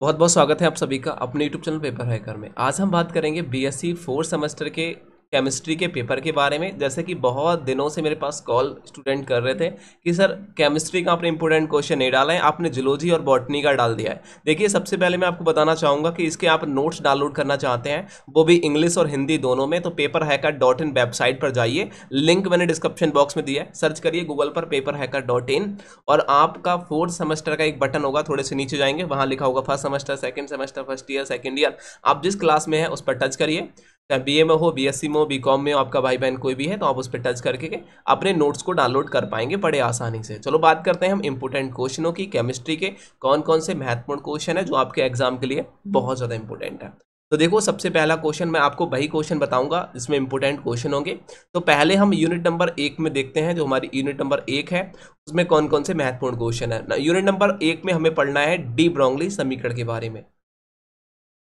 बहुत बहुत स्वागत है आप सभी का अपने यूट्यूब चैनल पेपर हैकर में आज हम बात करेंगे B S C fourth semester के केमिस्ट्री के पेपर के बारे में जैसे कि बहुत दिनों से मेरे पास कॉल स्टूडेंट कर रहे थे कि सर केमिस्ट्री का आपने इंपॉर्टेंट क्वेश्चन नहीं डाला है आपने जुलोजी और बॉटनी का डाल दिया है देखिए सबसे पहले मैं आपको बताना चाहूँगा कि इसके आप नोट्स डाउनलोड करना चाहते हैं वो भी इंग्लिश और हिंदी दोनों में तो paper hacker dot in website पर जाइए लिंक मैंने डिस्क्रिप्शन बॉक्स में दिया है सर्च करिए गूगल पर पेपर हैकर डॉट इन और आपका फोर्थ सेमेस्टर का एक बटन होगा थोड़े से नीचे जाएंगे वहाँ लिखा होगा first semester second semester first year second year आप जिस क्लास में है उस पर टच करिए बी ए में हो बी एस सी में हो बी कॉम में हो आपका भाई बहन कोई भी है तो आप उस पर टच करके अपने नोट्स को डाउनलोड कर पाएंगे बड़े आसानी से चलो बात करते हैं हम इंपॉर्टेंट क्वेश्चनों की केमिस्ट्री के कौन कौन से महत्वपूर्ण क्वेश्चन है जो आपके एग्जाम के लिए बहुत ज़्यादा इंपॉर्टेंट है तो देखो सबसे पहला क्वेश्चन मैं आपको वही क्वेश्चन बताऊंगा जिसमें इंपोर्टेंट क्वेश्चन होंगे तो पहले हम यूनिट नंबर एक में देखते हैं जो हमारी यूनिट नंबर एक है उसमें कौन कौन से महत्वपूर्ण क्वेश्चन है यूनिट नंबर एक में हमें पढ़ना है डी ब्रोंगली समीकरण के बारे में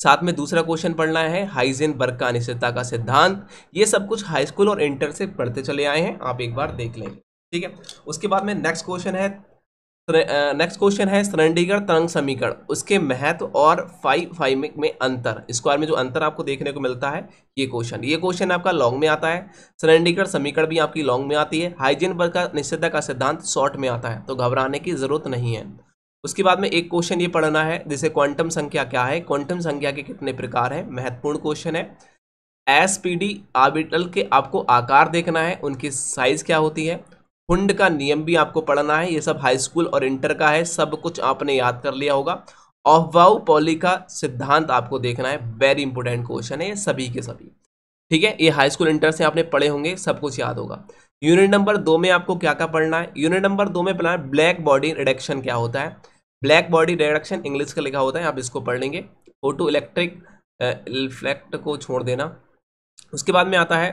साथ में दूसरा क्वेश्चन पढ़ना है हाइजेन वर्ग का अनिश्चितता का सिद्धांत ये सब कुछ हाई स्कूल और इंटर से पढ़ते चले आए हैं आप एक बार देख लेंगे ठीक है उसके बाद में नेक्स्ट क्वेश्चन है नेक्स्ट क्वेश्चन है सरंडीगढ़ तरंग समीकरण उसके महत्व और फाइव फाइव में अंतर स्क्वायर में जो अंतर आपको देखने को मिलता है ये क्वेश्चन ये क्वेश्चन आपका लॉन्ग में आता है सरंडीगढ़ समीकरण भी आपकी लॉन्ग में आती है हाइजीन वर्ग का निश्चितता का सिद्धांत शॉर्ट में आता है तो घबराने की जरूरत नहीं है उसके बाद में एक क्वेश्चन ये पढ़ना है जैसे क्वांटम संख्या क्या है क्वांटम संख्या के कितने प्रकार हैं महत्वपूर्ण क्वेश्चन है एस पी डी आर्बिटल के आपको आकार देखना है उनकी साइज़ क्या होती है हुंड का नियम भी आपको पढ़ना है ये सब हाई स्कूल और इंटर का है सब कुछ आपने याद कर लिया होगा ऑफ वाउ पॉली का सिद्धांत आपको देखना है वेरी इंपॉर्टेंट क्वेश्चन है ये सभी के सभी ठीक है ये हाई स्कूल इंटर से आपने पढ़े होंगे सब कुछ याद होगा यूनिट नंबर दो में आपको क्या क्या पढ़ना है यूनिट नंबर दो में पढ़ना है ब्लैक बॉडी रिडक्शन क्या होता है ब्लैक बॉडी डायरेक्शन इंग्लिश का लिखा होता है आप इसको पढ़ लेंगे फोटो इलेक्ट्रिक इलेक्ट को छोड़ देना उसके बाद में आता है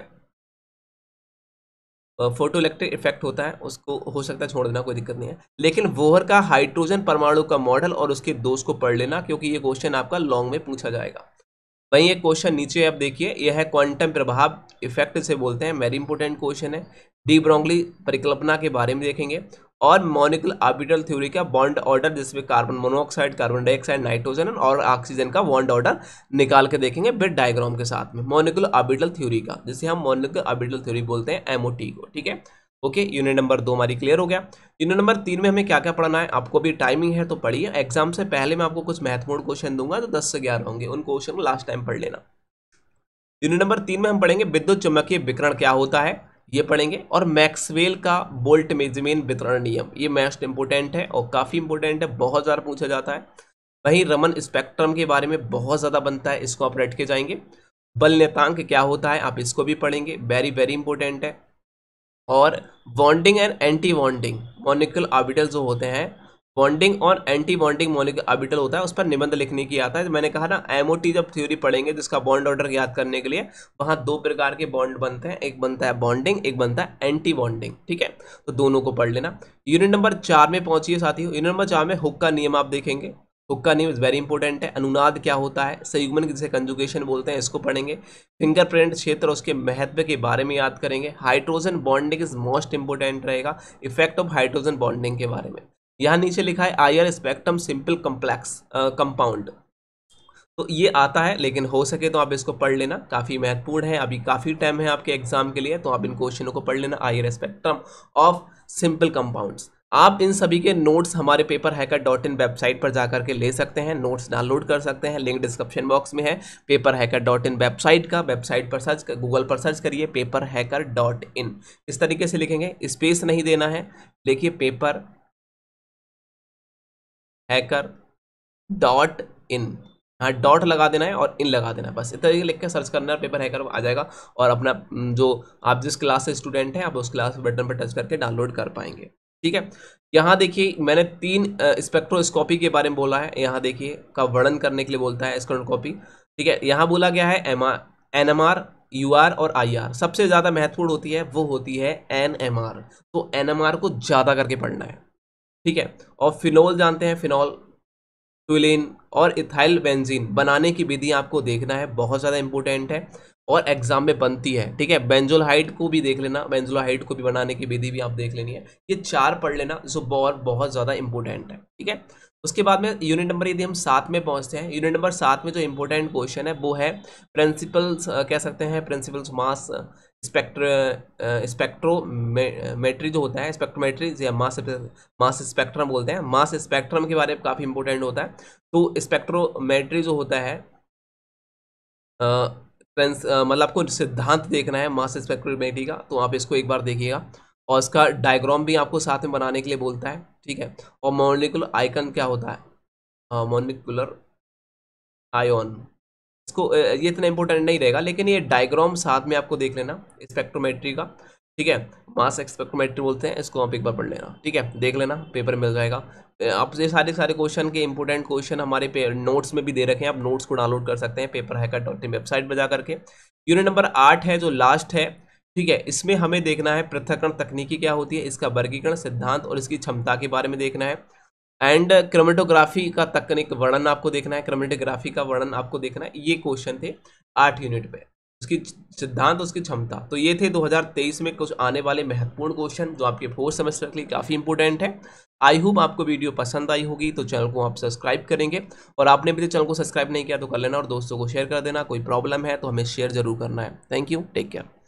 फोटो इलेक्ट्रिक इफेक्ट होता है उसको हो सकता है छोड़ देना कोई दिक्कत नहीं है लेकिन वोहर का हाइड्रोजन परमाणु का मॉडल और उसके दोष को पढ़ लेना क्योंकि ये क्वेश्चन आपका लॉन्ग में पूछा जाएगा वहीं एक क्वेश्चन नीचे आप देखिए यह है क्वांटम प्रभाव इफेक्ट से बोलते हैं वेरी इंपॉर्टेंट क्वेश्चन है डी ब्रोंगली परिकल्पना के बारे में देखेंगे और मोनिकल ऑर्बिटल थ्योरी का बॉन्ड ऑर्डर जिसमें carbon monoxide carbon dioxide nitrogen और ऑक्सीजन का बॉन्ड ऑर्डर निकाल के देखेंगे बिट डायग्राम के साथ में मोनिकल ऑर्बिटल थ्योरी का जिसे हम मोनिकल ऑर्बिटल थ्योरी बोलते हैं टी को ठीक है ओके यूनिट नंबर दो हमारी क्लियर हो गया यूनिट नंबर तीन में हमें क्या क्या पढ़ना है आपको भी टाइमिंग है तो पढ़िए एग्जाम से पहले मैं आपको कुछ महत्वपूर्ण क्वेश्चन दूंगा तो दस से ग्यारह होंगे उन क्वेश्चन को लास्ट टाइम पढ़ लेना यूनिट नंबर तीन में हम पढ़ेंगे विद्युत चुंबकीय विकरण क्या होता है ये पढ़ेंगे और मैक्सवेल का बोल्ट मेजमेन वितरण नियम ये मेस्ट इंपोर्टेंट है और काफ़ी इंपोर्टेंट है बहुत ज़्यादा पूछा जाता है वहीं रमन स्पेक्ट्रम के बारे में बहुत ज़्यादा बनता है इसको आप रट के जाएंगे बल नेतांक क्या होता है आप इसको भी पढ़ेंगे वेरी वेरी इंपॉर्टेंट है और bonding and anti bonding molecular orbital जो होते हैं बॉन्डिंग और एंटी बॉन्डिंग मॉलिक्यूल ऑर्बिटल होता है उस पर निबंध लिखने की आता है तो मैंने कहा ना एमओटी जब थ्योरी पढ़ेंगे जिसका बॉन्ड ऑर्डर याद करने के लिए वहाँ दो प्रकार के बॉन्ड बनते हैं एक बनता है बॉन्डिंग एक बनता है एंटी बॉन्डिंग ठीक है तो दोनों को पढ़ लेना यूनिट नंबर चार में पहुंचिए साथियों यूनिट नंबर चार में हुक का नियम आप देखेंगे हुक का नियम वेरी इंपॉर्टेंट है अनुनाद क्या होता है सयुग्मन जिसे कंजुगेशन बोलते हैं इसको पढ़ेंगे फिंगरप्रिंट क्षेत्र उसके महत्व के बारे में याद करेंगे hydrogen bonding is most important रहेगा इफेक्ट ऑफ हाइड्रोजन बॉन्डिंग के बारे में यहाँ नीचे लिखा है IR spectrum simple complex compound तो ये आता है लेकिन हो सके तो आप इसको पढ़ लेना काफ़ी महत्वपूर्ण है अभी काफ़ी टाइम है आपके एग्जाम के लिए तो आप इन क्वेश्चनों को पढ़ लेना IR spectrum of simple compounds आप इन सभी के नोट्स हमारे paper hacker dot in website पर जाकर के ले सकते हैं नोट्स डाउनलोड कर सकते हैं लिंक डिस्क्रिप्शन बॉक्स में है paper hacker dot in website का वेबसाइट पर सर्च गूगल पर सर्च करिए पेपर हैकर डॉट इन इस तरीके से लिखेंगे स्पेस नहीं देना है देखिए पेपर हैकर डॉट इन हाँ डॉट लगा देना है और इन लगा देना है बस इस तरीके लिख के सर्च करना है पेपर हैकर आ जाएगा और अपना जो आप जिस क्लास से स्टूडेंट हैं आप उस क्लास बटन पर टच करके डाउनलोड कर पाएंगे ठीक है यहाँ देखिए मैंने तीन स्पेक्ट्रोस्कोपी के बारे में बोला है यहाँ देखिए का वर्णन करने के लिए बोलता है स्क्रोनकॉपी ठीक है यहाँ बोला गया है M R N M R U R और आई आर सबसे ज़्यादा महत्वपूर्ण होती है वो होती है एन एम आर तो एन एम आर को ज़्यादा करके पढ़ना है ठीक है और फिनोल जानते हैं फिनॉल ट्विलिन और इथाइल बेंजीन बनाने की विधि आपको देखना है बहुत ज़्यादा इंपॉर्टेंट है और एग्जाम में बनती है ठीक है हाइट को भी देख लेना हाइट को भी बनाने की विधि भी आप देख लेनी है ये चार पढ़ लेना जो बहुत बहुत ज़्यादा इंपॉर्टेंट है ठीक है उसके बाद में यूनिट नंबर यदि हम सात में पहुंचते हैं यूनिट नंबर सात में जो इम्पोर्टेंट क्वेश्चन है वो है प्रिंसिपल्स कह सकते हैं प्रिंसिपल्स मास स्पेक्ट्र स्पेक्ट्रोमेट्री जो होता है स्पेक्ट्रोमेट्री या मास मास स्पेक्ट्रम बोलते हैं मास स्पेक्ट्रम के बारे में काफ़ी इंपॉर्टेंट होता है तो स्पेक्ट्रोमेट्री जो होता है मतलब आपको सिद्धांत देखना है मास स्पेक्ट्रोमेट्री का तो आप इसको एक बार देखिएगा और इसका डायग्राम भी आपको साथ में बनाने के लिए बोलता है ठीक है और मोलिकुलर आइकन क्या होता है मोलिकुलर आयोन इसको ये इतना इंपॉर्टेंट नहीं रहेगा लेकिन ये डायग्राम साथ में आपको देख लेना स्पेक्ट्रोमेट्री का ठीक है मास एक्सपेक्ट्रोमेट्री बोलते हैं इसको आप एक बार पढ़ लेना ठीक है देख लेना पेपर मिल जाएगा आप ये सारे सारे क्वेश्चन के इंपॉर्टेंट क्वेश्चन हमारे नोट्स में भी दे रखे हैं आप नोट्स को डाउनलोड कर सकते हैं paper hacker dot in website पर जा करके यूनिट नंबर आठ है जो लास्ट है ठीक है इसमें हमें देखना है पृथकरण तकनीकी क्या होती है इसका वर्गीकरण सिद्धांत और इसकी क्षमता के बारे में देखना है एंड क्रोमेटोग्राफी uh, का तकनीक वर्णन आपको देखना है क्रोमेटोग्राफी का वर्णन आपको देखना है ये क्वेश्चन थे आठ यूनिट पे उसकी सिद्धांत उसकी क्षमता तो ये थे 2023 में कुछ आने वाले महत्वपूर्ण क्वेश्चन जो आपके फोर्थ सेमेस्टर के लिए काफ़ी इंपॉर्टेंट है आई होप आपको वीडियो पसंद आई होगी तो चैनल को आप सब्सक्राइब करेंगे और आपने भी तो चैनल को सब्सक्राइब नहीं किया तो कर लेना और दोस्तों को शेयर कर देना कोई प्रॉब्लम है तो हमें शेयर जरूर करना है थैंक यू टेक केयर